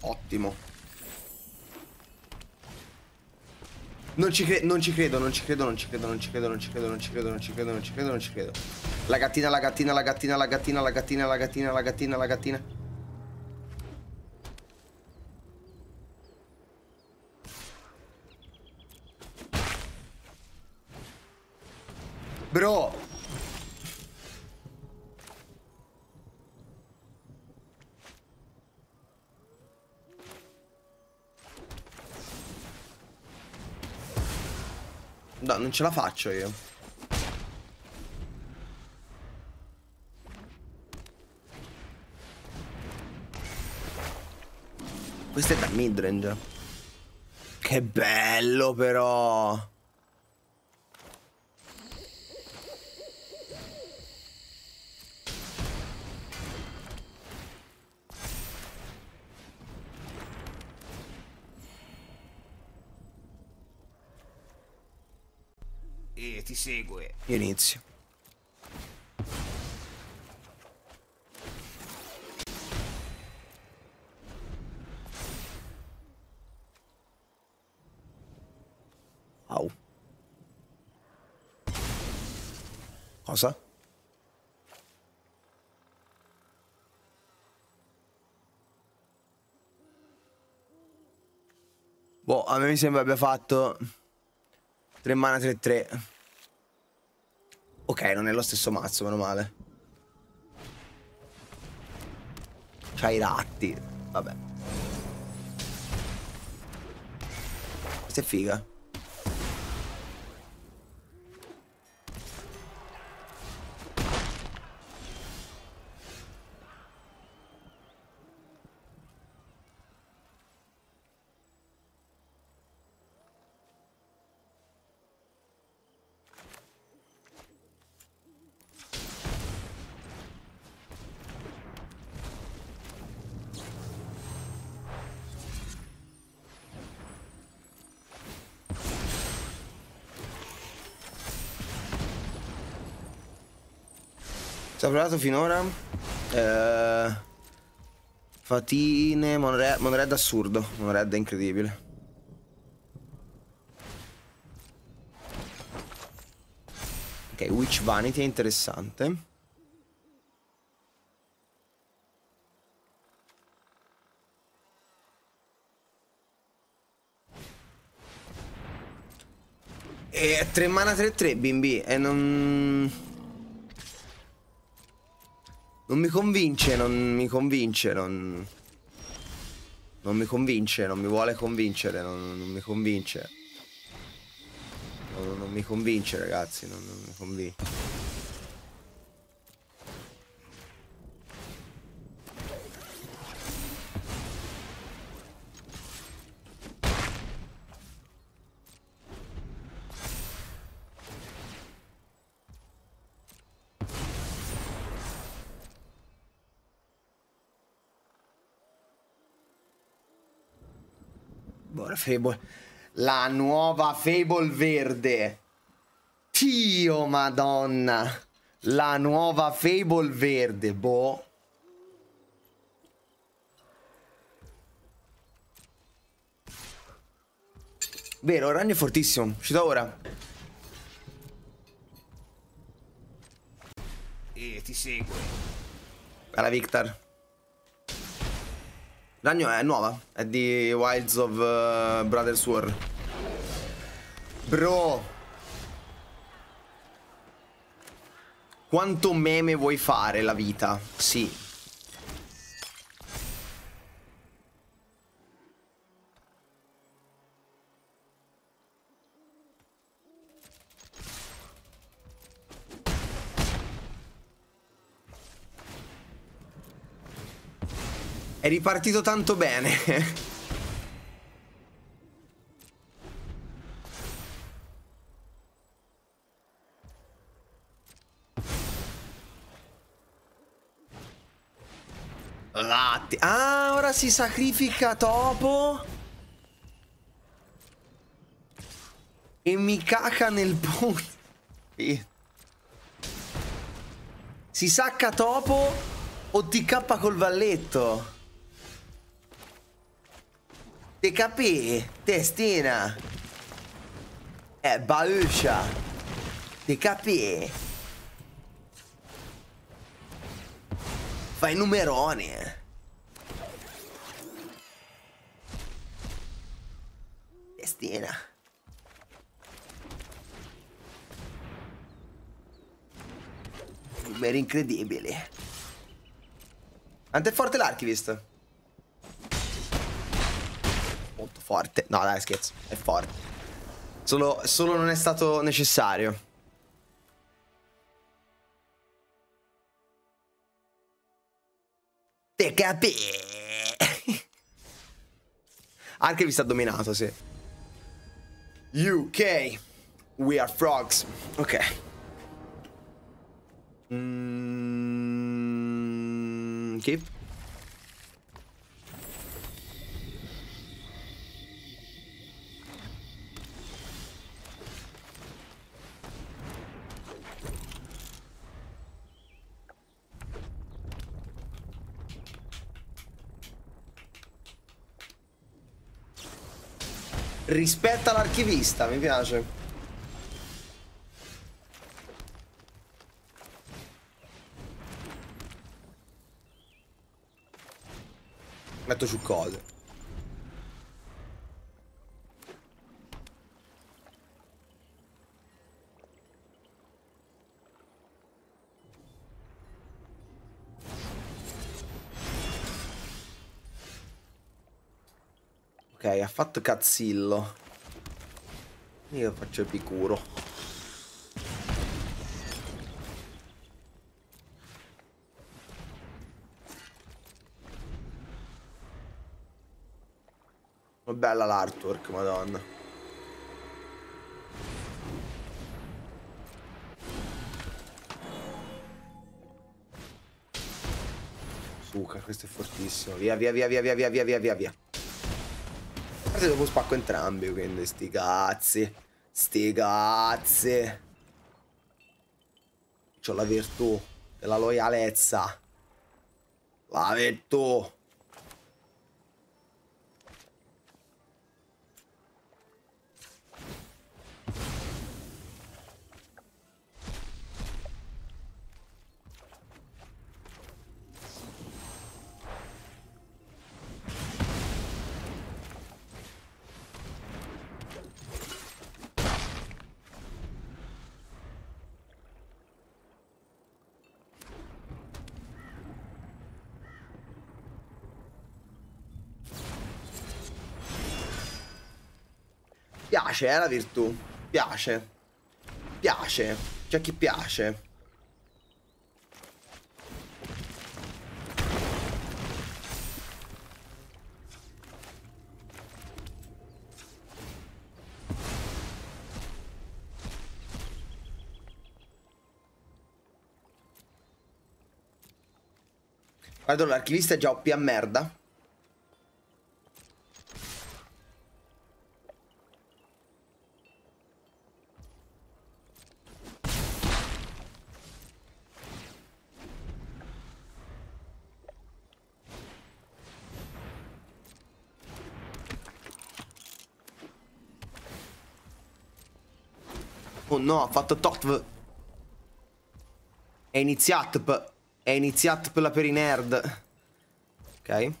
Ottimo. Non ci, non ci credo, non ci credo, non ci credo, non ci credo, non ci credo, non ci credo, non ci credo, non ci credo, non ci credo. La gattina, la gattina, la gattina, la gattina, la gattina, la gattina, la gattina, la gattina. ce la faccio io. Questo è da midrange. Che bello però. Io inizio. Au. Cosa? Boh, a me mi sembra abbia fatto 3 mana 3-3. Ok, non è lo stesso mazzo, meno male. C'ha i ratti. Vabbè. Questa è figa. procurato finora? Eh, fatine, monored, monored assurdo, monored è incredibile. Ok, Witch Vanity è interessante. E 3 mana 3-3 bimbi e non... Non mi convince, non mi convince, non... Non mi convince, non mi vuole convincere, non, non mi convince. Non, non, mi convince, ragazzi, non, non mi convince. Fable. La nuova Fable verde. Dio madonna. La nuova Fable verde, boh. Vero, Ragno è fortissimo. Uscito ora. E ti segue. Alla Victor. Ragno è nuova, è di Wilds of uh, Brothers War. Bro! Quanto meme vuoi fare la vita? Sì, È ripartito tanto bene. Latte. Ah, ora si sacrifica topo. E mi caca nel punto. Sì. Si sacca topo o ti cappa col valletto. Ti capì? Testina. Eh, bauscia. Ti capì? Fai numeroni. Eh. Testina. Numeri incredibili. Quanto è forte l'archivist? molto forte. No, dai, scherzo. È forte. Solo, solo non è stato necessario. Te capì? Anche vi sta dominato, sì. UK. We are frogs. Ok. Mm, keep. Rispetta l'archivista, mi piace. Metto su cose. fatto cazzillo. Io faccio epicuro. Ma bella l'artwork, madonna. Suca, questo è fortissimo. Via, via, via, via, via, via, via, via, via parte dopo spacco entrambi, quindi sti cazzi. Sti cazzi. C'ho la virtù della loyalezza. La virtù piace, eh, la virtù. Piace. Piace. C'è chi piace. Guarda, l'archivista è già OP a merda. No, ha fatto Totv. È iniziato. È iniziato per la perinerd. Ok.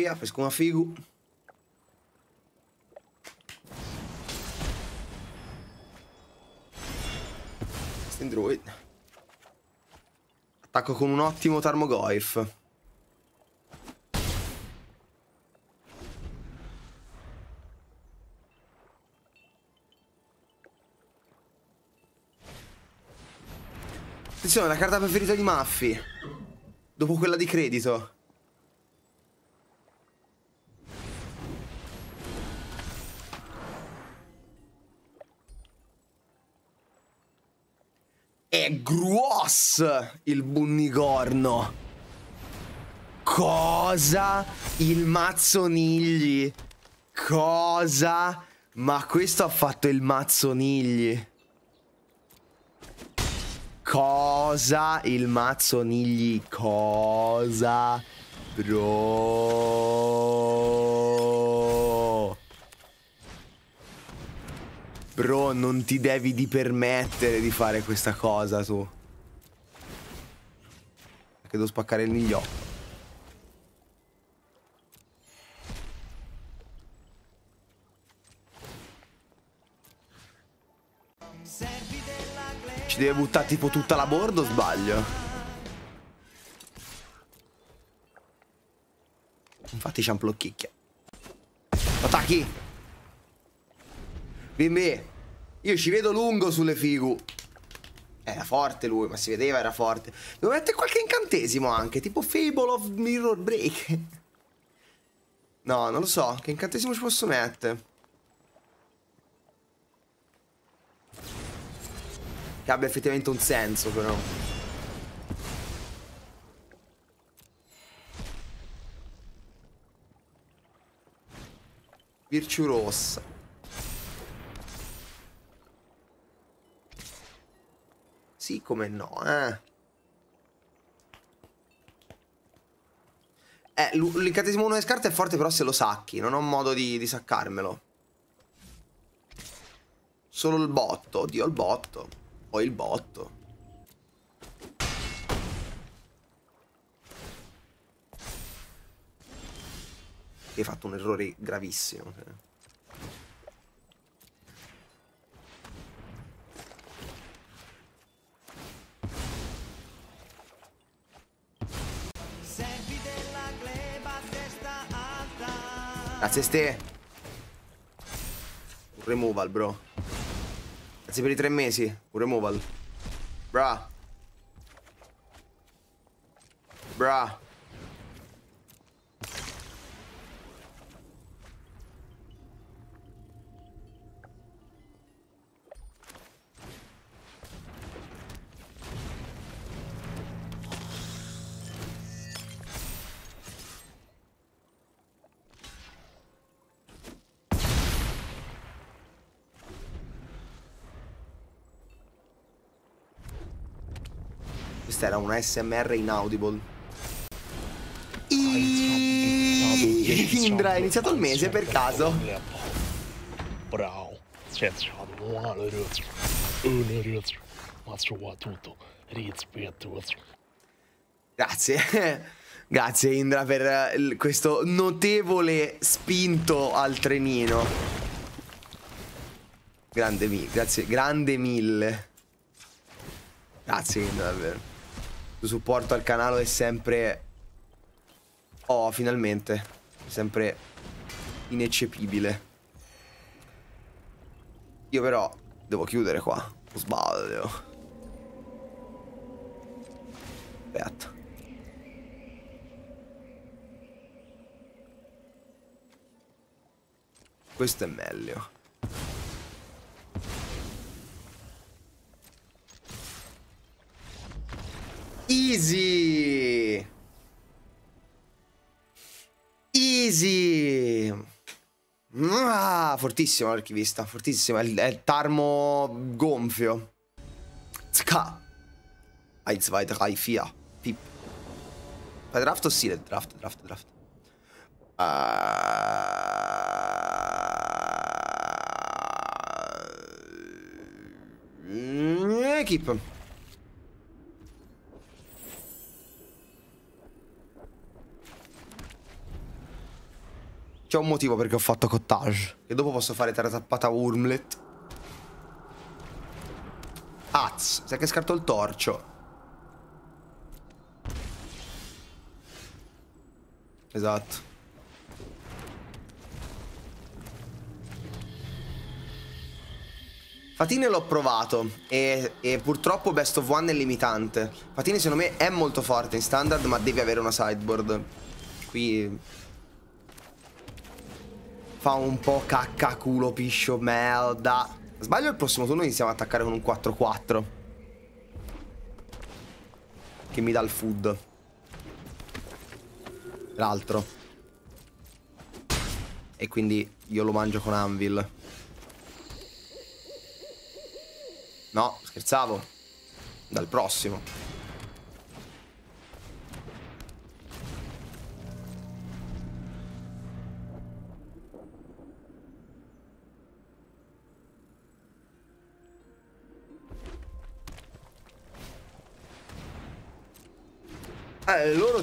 pia, pesco una figu. Stendroid. Attacco con un ottimo Tarmogoyf. Attenzione, la carta preferita di Maffi. Dopo quella di credito. è Gruos il bunnicorno. Cosa? Il mazzonigli. Cosa? Ma questo ha fatto il mazzonigli. Cosa? Il mazzonigli. Cosa? Bro. Bro, non ti devi di permettere di fare questa cosa tu. Che devo spaccare il miglio. Ci deve buttare tipo tutta la bordo o sbaglio? Infatti c'è un blocchicchia. Attacchi! Bimbi, io ci vedo lungo sulle figu. Era forte lui, ma si vedeva era forte. Devo mettere qualche incantesimo anche, tipo Fable of Mirror Break. No, non lo so, che incantesimo ci posso mettere? Che abbia effettivamente un senso però. Virtù rossa. sì come no, eh. Eh, l'incantesimo 1 di scarta è forte però se lo sacchi, non ho modo di, di saccarmelo. Solo il botto, oddio il botto. Ho il botto. hai fatto un errore gravissimo. Cioè. Grazie ste. Un removal, bro. Grazie per i tre mesi. Un removal. Bra. Bra. questa era una SMR inaudible. I... Indra, è iniziato il mese per caso. Bravo. Eh, grazie. Grazie Indra per eh, questo notevole spinto al trenino. Grande mille, grazie, grande mille. Grazie Indra davvero. Il supporto al canale è sempre... Oh, finalmente. sempre ineccepibile. Io però devo chiudere qua. Sbaglio. Aspetta. Questo è meglio. Easy! Easy! Ah, fortissimo l'archivista, fortissimo. È, il tarmo gonfio. Zka! 1, 2, 3, 4. Pip. Fai draft o sealed? Draft, draft, draft. Uh... Äh. Äh, Keep. C'è un motivo perché ho fatto cottage. E dopo posso fare terra taratappata wormlet. Az, sai che scarto il torcio. Esatto. Fatine l'ho provato e, e, purtroppo Best of One è limitante. Fatine secondo me è molto forte in standard ma devi avere una sideboard. Qui fa un po' cacca, culo, piscio, merda. Sbaglio il prossimo turno iniziamo ad attaccare con un 4-4. Che mi dà il food. L'altro. E quindi io lo mangio con Anvil. No, scherzavo. Dal prossimo.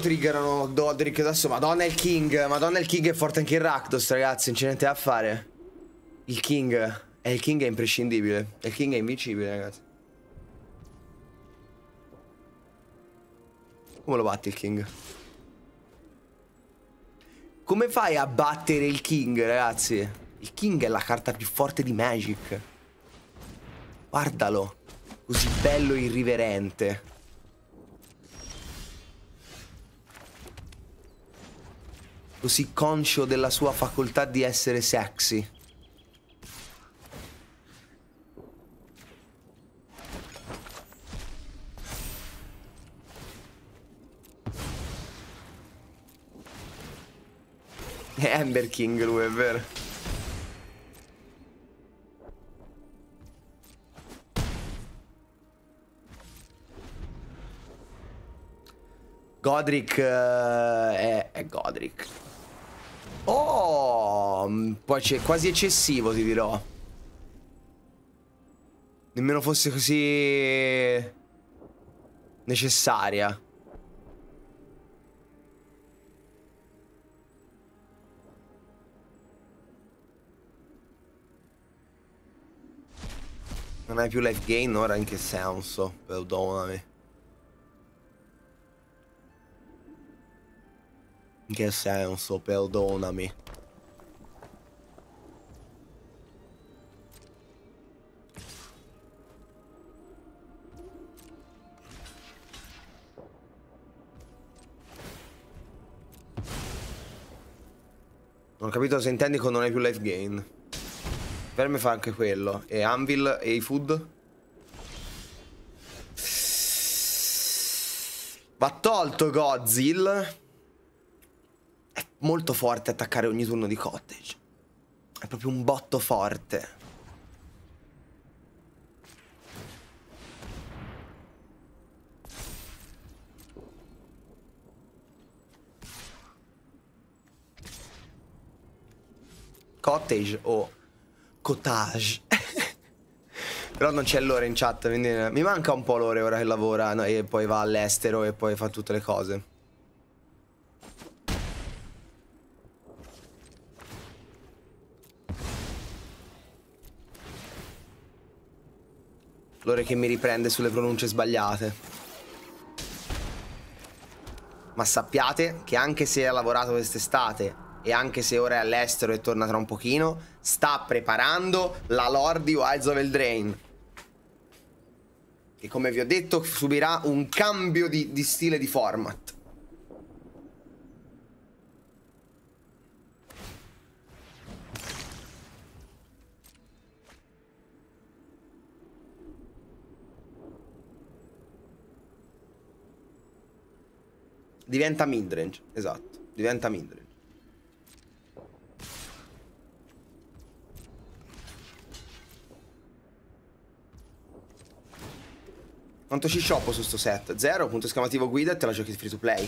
triggerano Dodrick adesso. Madonna il King. Madonna il King è forte anche il Rakdos, ragazzi. Non c'è niente da fare. Il King. E eh, il King è imprescindibile. Il King è invincibile, ragazzi. Come lo batti il King? Come fai a battere il King, ragazzi? Il King è la carta più forte di Magic. Guardalo. Così bello e irriverente. così conscio della sua facoltà di essere sexy. È Amber King lui, è vero. Godric uh, è, è Godric poi c'è quasi eccessivo, ti dirò. Nemmeno fosse così... necessaria. Non hai più life gain ora in che senso? Perdonami. In che senso? Perdonami. Non ho capito se intendi con non hai più life gain. Per me fa anche quello. E Anvil e i food? Va tolto Godzilla. È molto forte attaccare ogni turno di cottage. È proprio un botto forte. cottage o cottage. Però non c'è l'ore in chat, quindi eh, mi manca un po' l'ore ora che lavora no, e poi va all'estero e poi fa tutte le cose. L'ore che mi riprende sulle pronunce sbagliate ma sappiate che anche se ha lavorato quest'estate e anche se ora è all'estero e torna tra un pochino, sta preparando la lore di Wilds of Eldraine. Che come vi ho detto subirà un cambio di, di stile di format. diventa midrange, esatto, diventa midrange. Quanto ci shoppo su sto set? Zero, punto esclamativo guida e te la giochi free to play.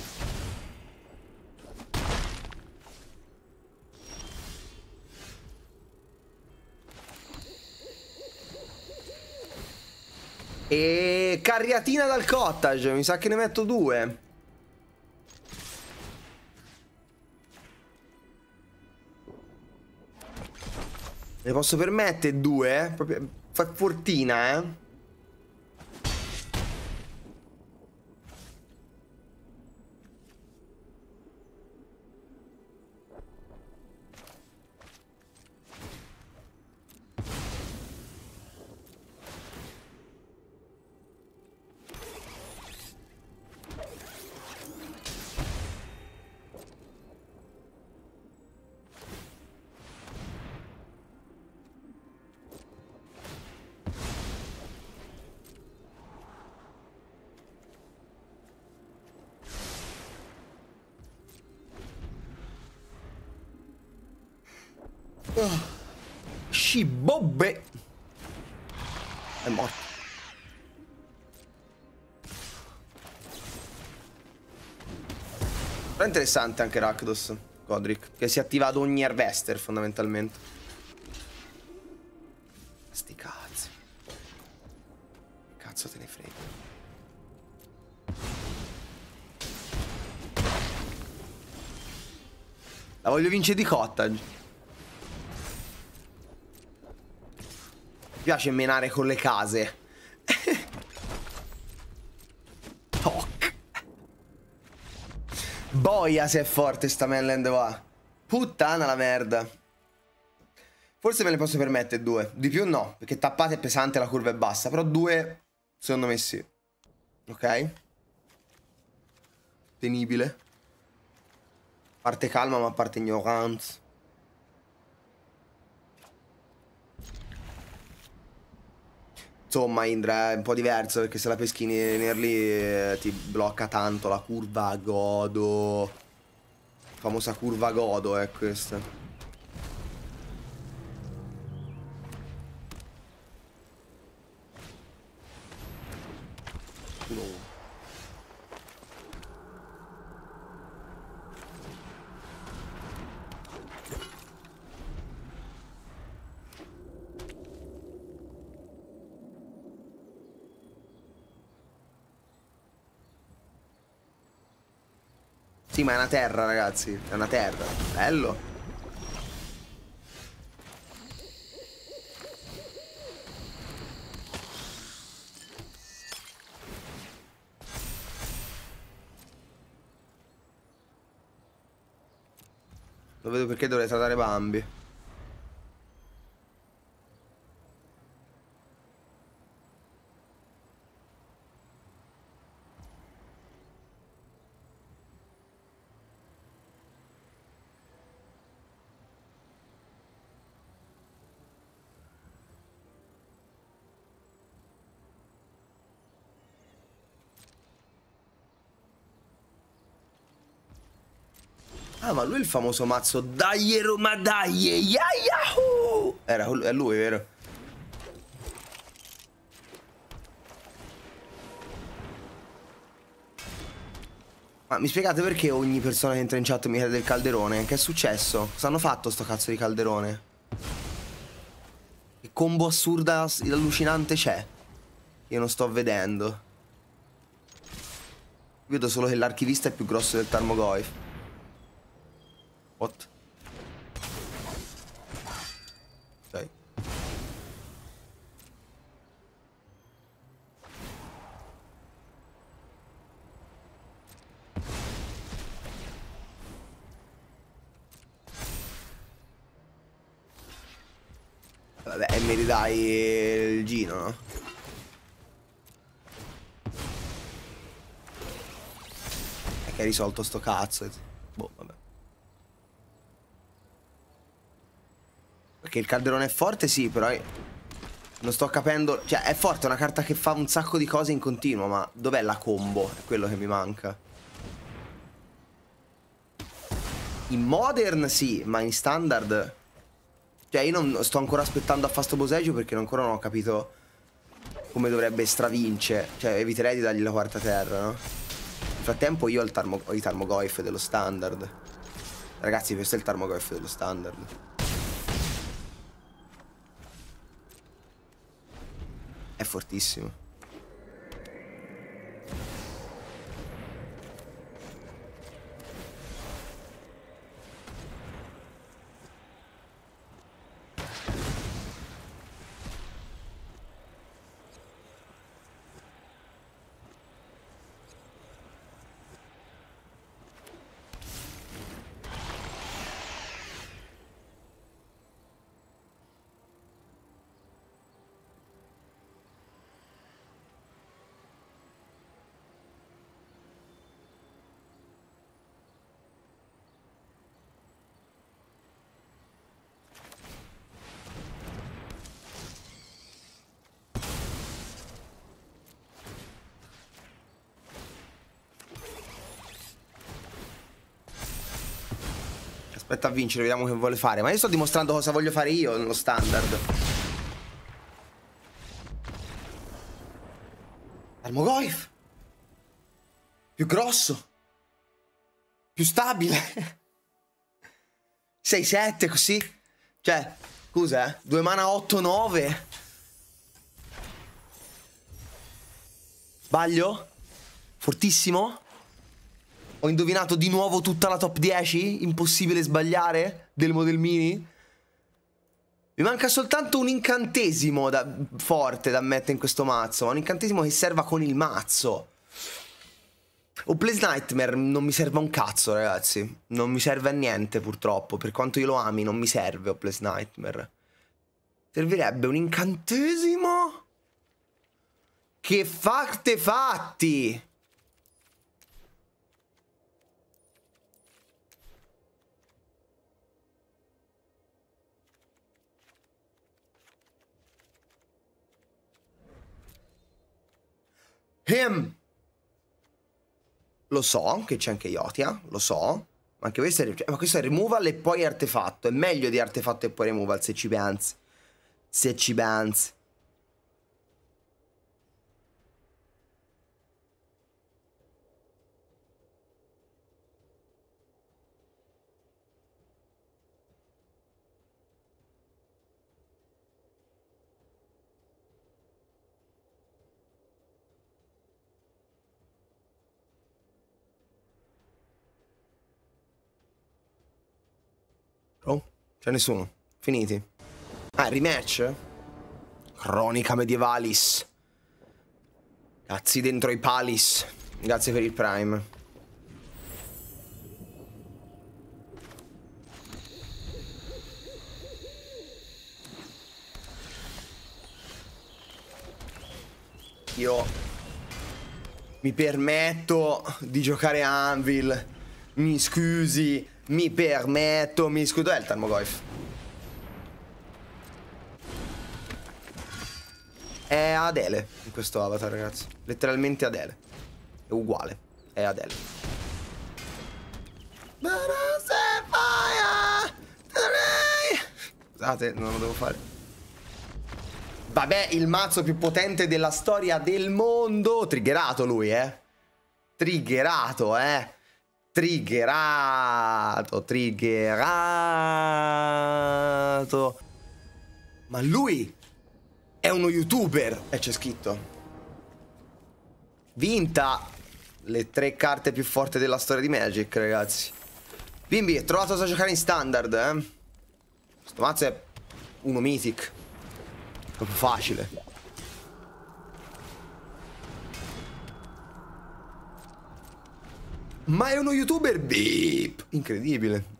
E carriatina dal cottage, mi sa che ne metto due. Ne posso permettere due? Fa fortina, eh? interessante anche Rakdos, Godric, che si attiva ad ogni harvester fondamentalmente. Sti cazzi. Cazzo te ne frega. La voglio vincere di cottage. Mi piace menare con le case. Boia se è forte sta mainland qua. Puttana la merda. Forse me ne posso permettere due. Di più no, perché tappate è pesante, la curva è bassa. Però due, secondo me sì. Ok. Tenibile. Parte calma ma parte ignorance. Insomma, Indra è un po' diverso perché se la peschi in early eh, ti blocca tanto la curva godo. Famosa curva godo è eh, questa. Uno. Sì, ma è una terra, ragazzi. È una terra. Bello. Lo vedo perché dovrei trattare Bambi. Ah, ma lui è il famoso mazzo. Dai, Roma, dai, eh, yahoo! Era è lui, vero? Ma mi spiegate perché ogni persona che entra in chat mi chiede del calderone? Che è successo? Cosa hanno fatto sto cazzo di calderone? Che combo assurda ed allucinante c'è? Io non sto vedendo. Vedo solo che l'archivista è più grosso del Tarmogoyf. What? Dai. Vabbè, e mi ridai il giro, no? risolto sto cazzo. Boh, vabbè. Perché il calderone è forte, sì, però... È... Non sto capendo... Cioè, è forte, è una carta che fa un sacco di cose in continuo, ma dov'è la combo? È quello che mi manca. In Modern sì, ma in Standard... Cioè, io non sto ancora aspettando a Fasto Boseggio perché ancora non ho capito come dovrebbe stravince. Cioè, eviterei di dargli la quarta terra, no? Nel frattempo io ho, il Tarmo, Tarmogoyf dello Standard. Ragazzi, questo è il Tarmogoyf dello Standard. è fortissimo. Aspetta a vincere, vediamo che vuole fare. Ma io sto dimostrando cosa voglio fare io nello standard. Termogoyf. Più grosso. Più stabile. 6-7 così. Cioè, scusa, eh. 2 mana 8-9. Sbaglio? Fortissimo? Ho indovinato di nuovo tutta la top 10? Impossibile sbagliare? Del Model Mini? Mi manca soltanto un incantesimo da, forte da mettere in questo mazzo. un incantesimo che serva con il mazzo. O Place Nightmare non mi serve un cazzo, ragazzi. Non mi serve a niente, purtroppo. Per quanto io lo ami, non mi serve O Place Nightmare. Servirebbe un incantesimo? Che fate fatti! Him. Lo so che c'è anche Iotia, lo so. Ma anche questo è, ma questo è removal e poi artefatto. È meglio di artefatto e poi removal se ci pensi. Se ci pensi. Oh? C'è nessuno? Finiti. Ah, rematch? Cronica medievalis. Cazzi dentro i palis. Grazie per il prime. Io mi permetto di giocare Anvil. Mi scusi, mi permetto, mi scudo è il Mogoif. È Adele in questo avatar, ragazzi. Letteralmente Adele. È uguale. È Adele. Scusate, non lo devo fare. Vabbè, il mazzo più potente della storia del mondo. Triggerato lui, eh. Triggerato, eh. Triggerato, triggerato. Ma lui è uno youtuber. E c'è scritto. Vinta le tre carte più forti della storia di Magic, ragazzi. Bimbi, trovato da giocare in standard, eh. Questo mazzo è uno mythic. Proprio facile. Ma è uno youtuber? Beep! Incredibile.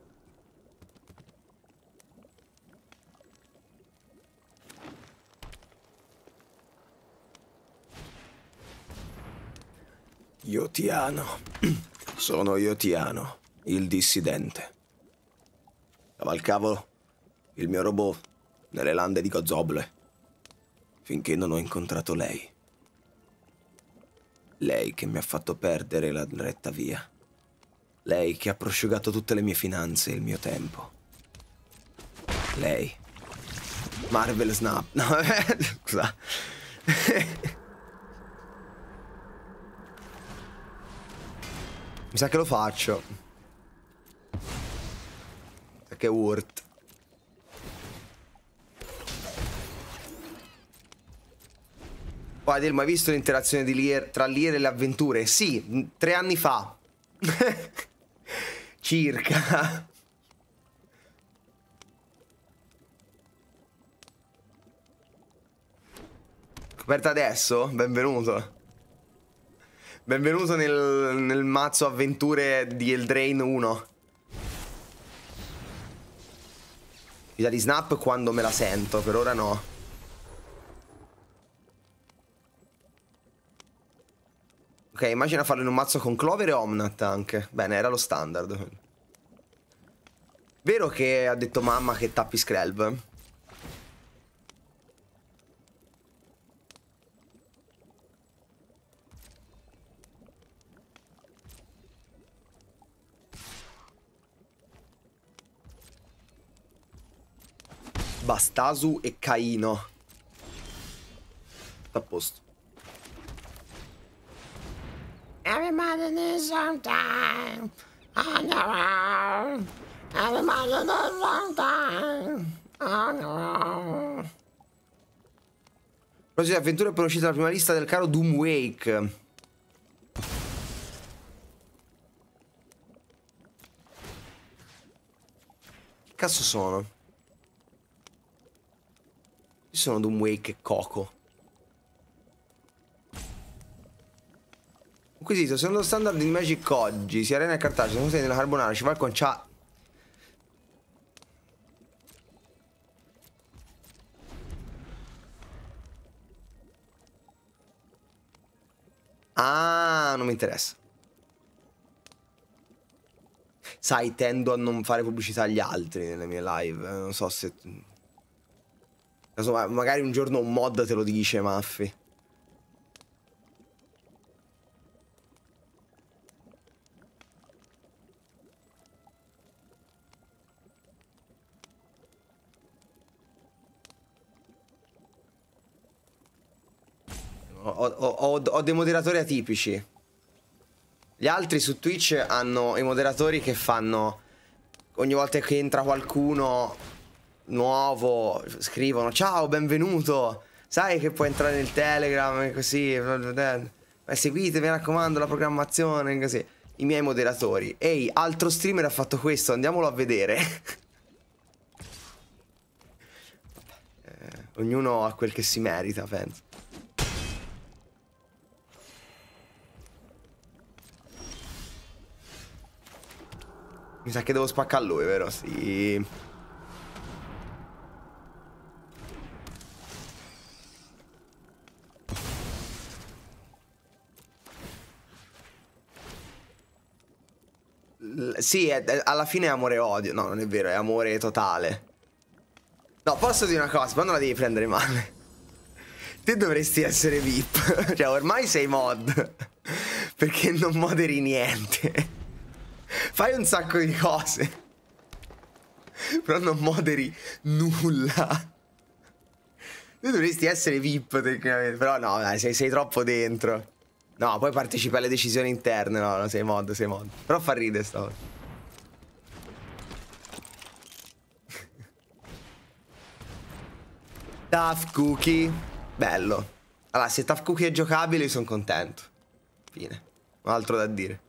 Iotiano. Sono Iotiano, il dissidente. Cavalcavo il mio robot nelle lande di Gozoble finché non ho incontrato lei. Lei che mi ha fatto perdere la retta via. Lei che ha prosciugato tutte le mie finanze e il mio tempo. Lei. Marvel Snap. No, scusa. Mi sa che lo faccio. Mi sa che è worth. Guarda, ma hai visto l'interazione di Lier, tra Lier e le avventure? Sì, tre anni fa. circa. Coperta adesso? Benvenuto. Benvenuto nel, nel mazzo avventure di Eldrain 1. Vita di snap quando me la sento, per ora no. Ok, immagina farlo in un mazzo con Clover e Omnat anche. Bene, era lo standard. Vero che ha detto mamma che tappi Skrelb? Bastasu e Caino. A posto. Everybody needs some time on their own. Everybody needs some time on their own. Prossime avventure per uscita dalla prima lista del caro Doom Wake. Che cazzo sono? Ci sono Doom Wake e Coco. Acquisito, secondo lo standard di Magic oggi, sia arena e cartacea, sono stati nella carbonara, ci va il concia... Ah, non mi interessa. Sai, tendo a non fare pubblicità agli altri nelle mie live, eh, non so se... Insomma, magari un giorno un mod te lo dice, Maffi. ho, dei moderatori atipici. Gli altri su Twitch hanno i moderatori che fanno... Ogni volta che entra qualcuno nuovo, scrivono ciao, benvenuto. Sai che puoi entrare nel Telegram e così. Ma eh, seguite, mi raccomando, la programmazione e così. I miei moderatori. Ehi, altro streamer ha fatto questo, andiamolo a vedere. Eh, ognuno ha quel che si merita, penso. Mi sa che devo spaccare lui, vero? Sì. L sì, è, è, alla fine è amore e odio. No, non è vero, è amore totale. No, posso dire una cosa, ma non la devi prendere male. Te dovresti essere VIP. cioè, ormai sei mod. perché non moderi niente. Fai un sacco di cose. Però non moderi nulla. Tu dovresti essere VIP tecnicamente, però no, dai, sei, sei, troppo dentro. No, poi partecipi alle decisioni interne, no, no, sei mod, sei mod. Però fa ridere sta cosa. Tough Cookie. Bello. Allora, se Tough Cookie è giocabile, sono contento. Fine. Non altro da dire.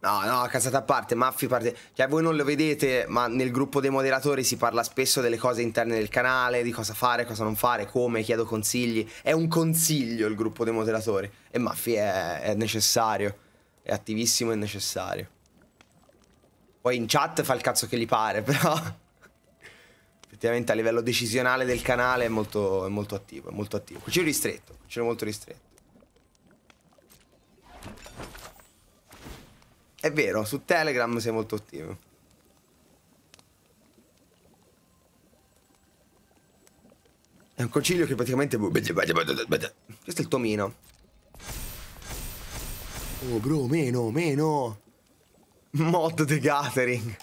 No, no, casata a parte, maffi a parte. Cioè, voi non lo vedete, ma nel gruppo dei moderatori si parla spesso delle cose interne del canale, di cosa fare, cosa non fare, come, chiedo consigli. È un consiglio il gruppo dei moderatori. E maffi è, è necessario. È attivissimo e necessario. Poi in chat fa il cazzo che gli pare, però... Effettivamente a livello decisionale del canale è molto, è molto attivo, è molto attivo. Cucino ristretto, cucino molto ristretto. È vero, su Telegram sei molto attivo. È un concilio che praticamente... Questo è il tomino. Oh, bro, meno, meno. Mod the Gathering.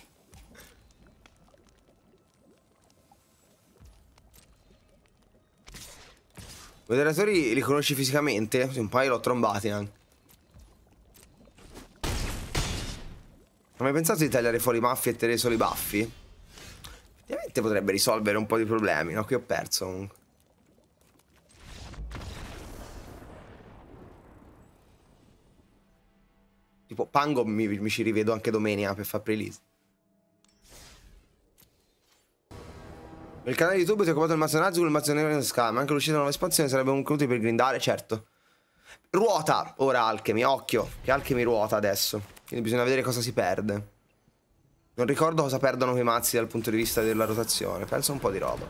Moderatori li conosci fisicamente? Un paio l'ho trombati anche. Non hai pensato di tagliare fuori i maffi e tenere solo i baffi? Effettivamente potrebbe risolvere un po' di problemi, no? Qui ho perso comunque. Tipo Pango mi, mi, ci rivedo anche domenica per far pre-release. Il canale YouTube ti è occupato del mazzo con il mazzo nero in scala, ma anche l'uscita della nuova espansione sarebbe un utile per grindare, certo. Ruota ora Alchemy, occhio, che Alchemy ruota adesso. Quindi bisogna vedere cosa si perde. Non ricordo cosa perdono quei mazzi dal punto di vista della rotazione. Penso un po' di roba.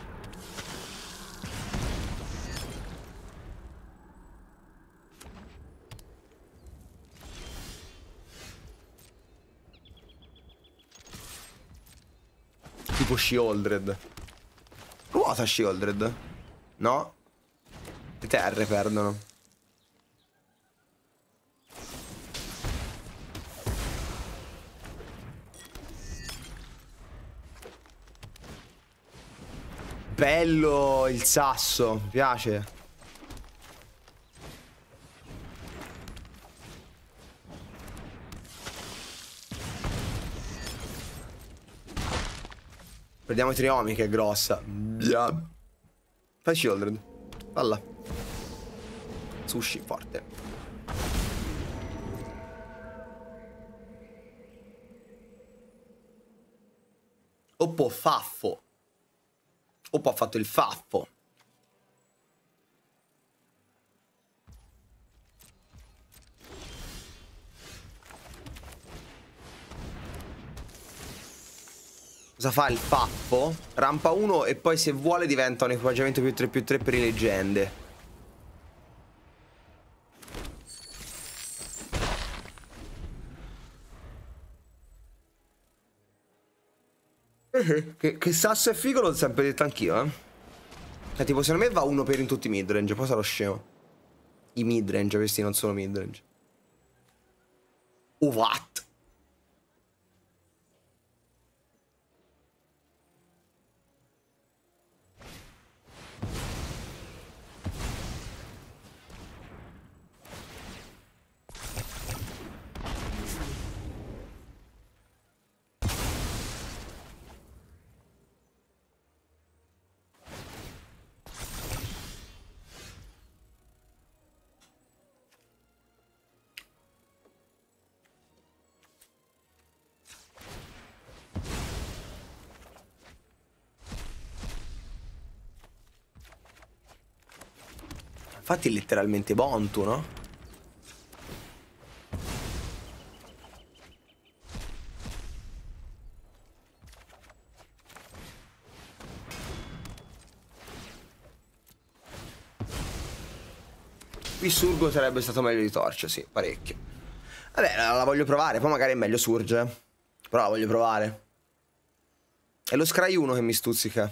Tipo Shieldred. Ruota Shieldred? No? Le terre perdono. Bello il sasso, mi piace. Prendiamo Triomi che è grossa. Yeah. Fai Shieldred. Valla. Sushi, forte. Oppo, faffo. O ha fatto il faffo. Cosa fa il faffo? Rampa 1 e poi se vuole diventa un equipaggiamento più 3 più 3 per le leggende. che, che, sasso è figo l'ho sempre detto anch'io, eh. Cioè, tipo, secondo me va uno per in tutti i midrange, poi sarò scemo. I midrange, questi non sono midrange. What? infatti è letteralmente Bontu, no? Qui Surgo sarebbe stato meglio di Torcia, sì, parecchio. Vabbè, la, la voglio provare, poi magari è meglio Surge. Però la voglio provare. È lo Scry 1 che mi stuzzica.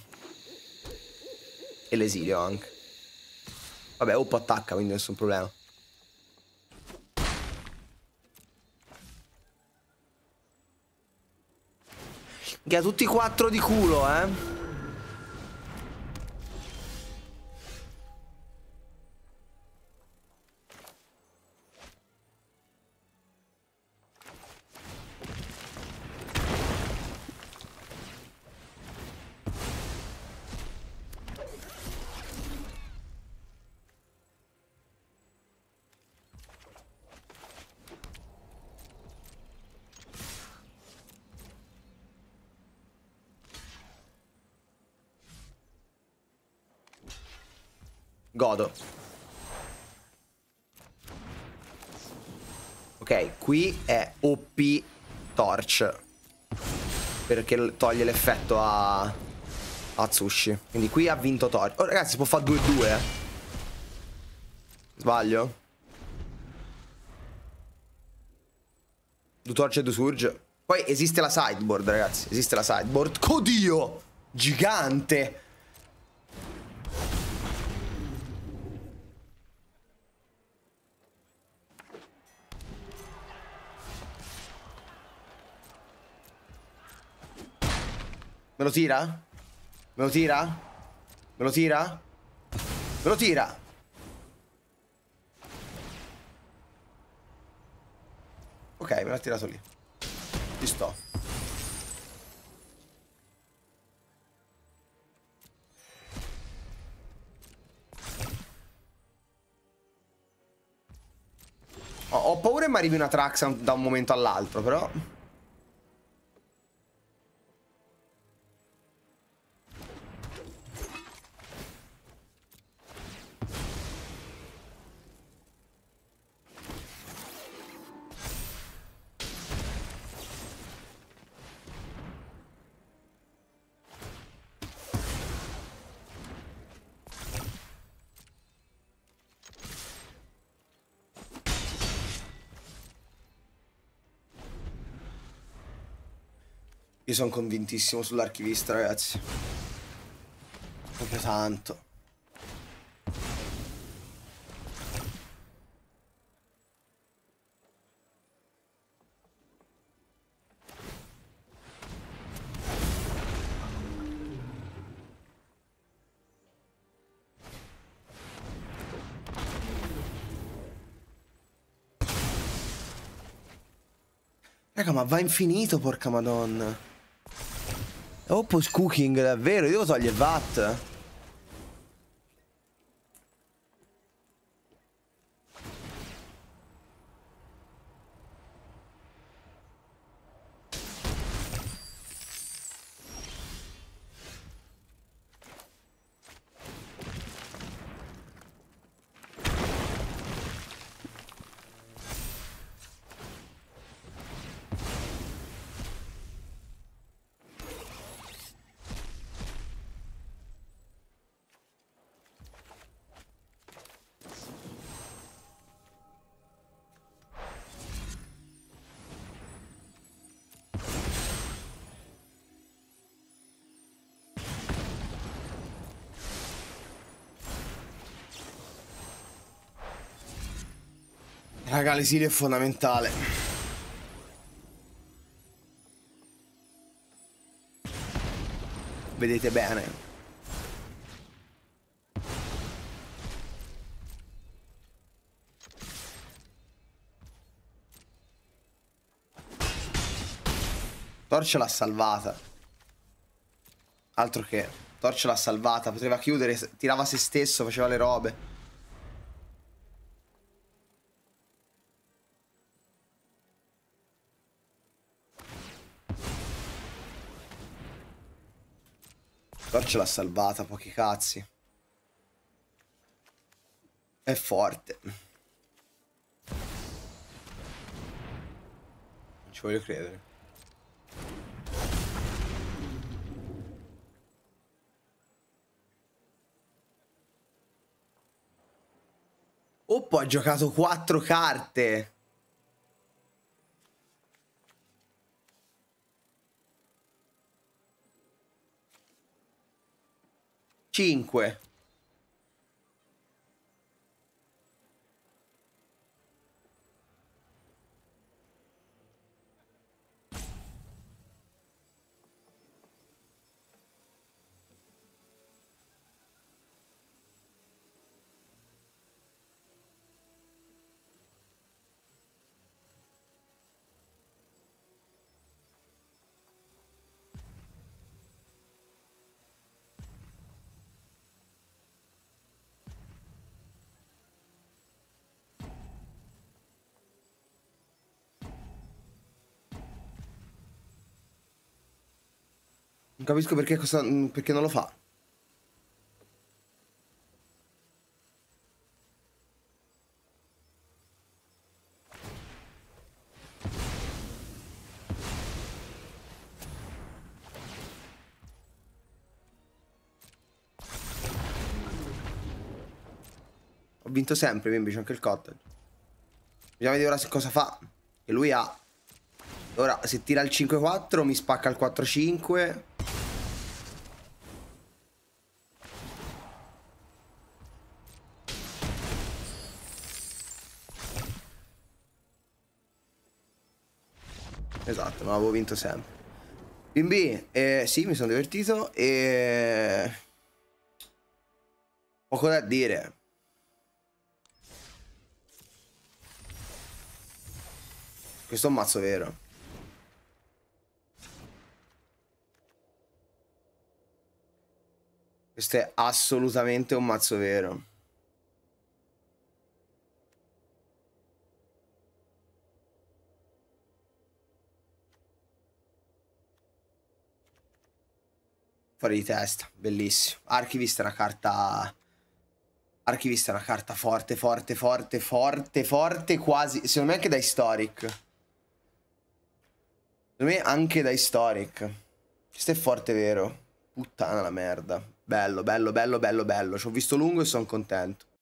E l'esilio anche. Vabbè, Oppo attacca, quindi nessun problema. Che a tutti quattro di culo, eh. godo. Ok, qui è OP Torch. Perché toglie l'effetto a... a Tsushi. Quindi qui ha vinto Torch. Oh, ragazzi, si può fare 2-2, eh. Sbaglio? Du Torch e Du Surge. Poi esiste la sideboard, ragazzi. Esiste la sideboard. Codio! Gigante! Me lo tira? Me lo tira? Me lo tira? Me lo tira! Ok, me l'ha tirato lì. Ci sto. Oh, ho paura che mi arrivi una Trax da un momento all'altro, però... Io sono convintissimo sull'archivista, ragazzi. Proprio tanto. Raga, ma va infinito, porca madonna. Opus Cooking, davvero? Io lo so, gli VAT. Raga, l'esilio è fondamentale. Vedete bene. Torce l'ha salvata. Altro che. Torce l'ha salvata. Poteva chiudere, tirava se stesso, faceva le robe. Torch l'ha salvata, pochi cazzi. È forte. Non ci voglio credere. Oppo ha giocato quattro carte. 5 Non capisco perché, cosa, mm, perché non lo fa. Ho vinto sempre, quindi c'è anche il cottage. Vediamo vedere ora cosa fa. Che lui ha. Ora, se tira il 5-4 mi spacca il 4-5. non avevo vinto sempre. Bimbi, eh, sì, mi sono divertito e... Poco da dire. Questo è un mazzo vero. Questo è assolutamente un mazzo vero. fuori di testa, bellissimo. Archivist è una carta... Archivist è una carta forte, forte, forte, forte, forte, quasi... Secondo me anche da Historic. Secondo me anche da Historic. Questo è forte vero. Puttana la merda. Bello, bello, bello, bello, bello. Ci ho visto lungo e sono contento.